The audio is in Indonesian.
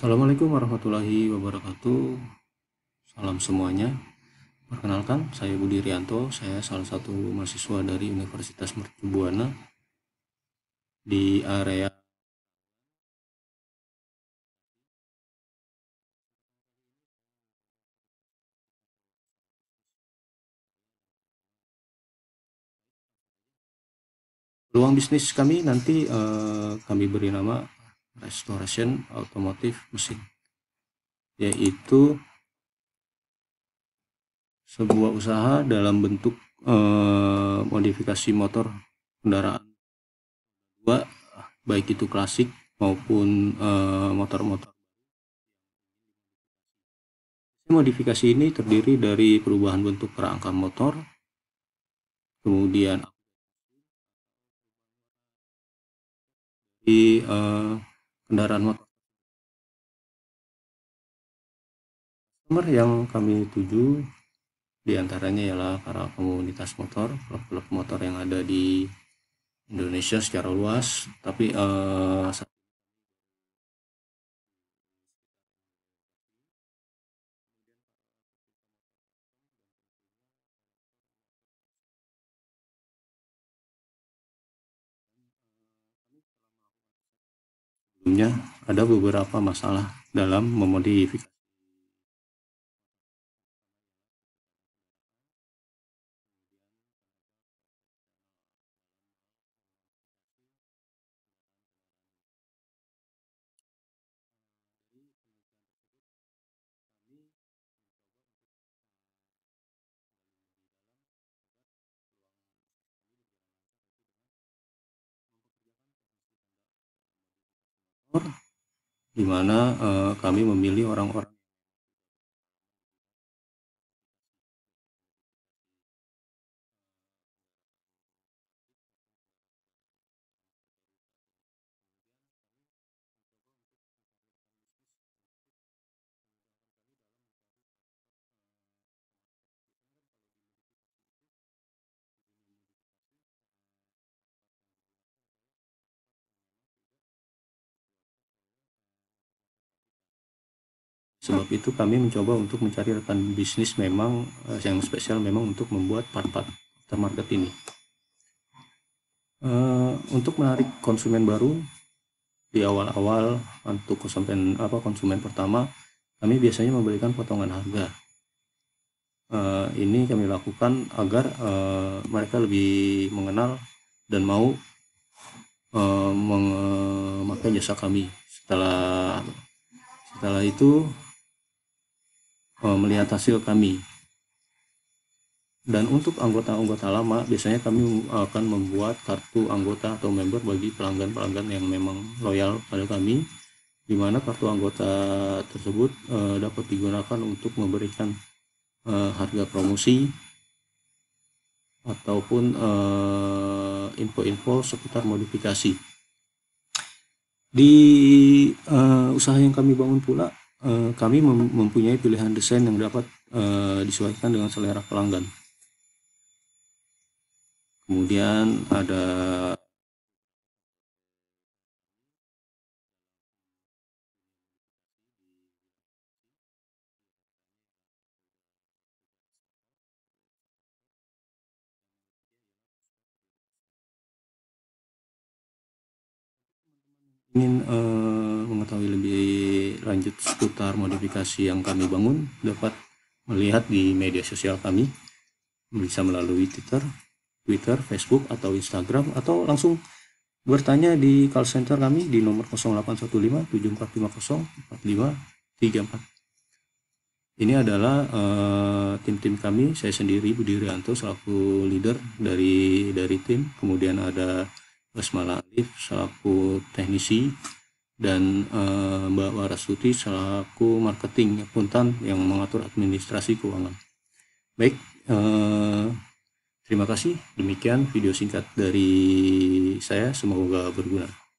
Assalamualaikum warahmatullahi wabarakatuh. Salam semuanya. Perkenalkan, saya Budi Rianto. Saya salah satu mahasiswa dari Universitas Mercubuana di area Peluang bisnis kami nanti uh, kami beri nama restoration automotive mesin yaitu sebuah usaha dalam bentuk eh, modifikasi motor kendaraan dua baik itu klasik maupun eh, motor-motor eh, modifikasi ini terdiri dari perubahan bentuk kerangka motor kemudian di eh, kendaraan motor Nomor yang kami tuju diantaranya ialah para komunitas motor, klub-klub motor yang ada di Indonesia secara luas, tapi uh, sebelumnya ada beberapa masalah dalam memodifikasi di mana uh, kami memilih orang-orang sebab itu kami mencoba untuk mencari rekan bisnis memang uh, yang spesial memang untuk membuat part-part aftermarket ini uh, untuk menarik konsumen baru di awal-awal untuk konsumen apa konsumen pertama kami biasanya memberikan potongan harga uh, ini kami lakukan agar uh, mereka lebih mengenal dan mau uh, memakai jasa kami setelah setelah itu Eh, melihat hasil kami. Dan untuk anggota-anggota lama, biasanya kami eh, akan membuat kartu anggota atau member bagi pelanggan-pelanggan yang memang loyal pada kami, di mana kartu anggota tersebut eh, dapat digunakan untuk memberikan harga promosi ataupun info-info seputar modifikasi. Di usaha yang kami bangun pula, Eh, kami mempunyai pilihan desain yang dapat uh, disesuaikan dengan selera pelanggan. Kemudian ada ingin uh, mengetahui lebih lanjut seputar modifikasi yang kami bangun dapat melihat di media sosial kami bisa melalui Twitter, Twitter, Facebook atau Instagram atau langsung bertanya di call center kami di nomor 0815 7450 Ini adalah eh, tim-tim uh, kami, saya sendiri Budi Rianto selaku leader dari dari tim, kemudian ada Basmala Alif selaku teknisi dan uh, Mbak Warasuti selaku marketing akuntan yang mengatur administrasi keuangan. Baik, uh, terima kasih. Demikian video singkat dari saya, semoga berguna.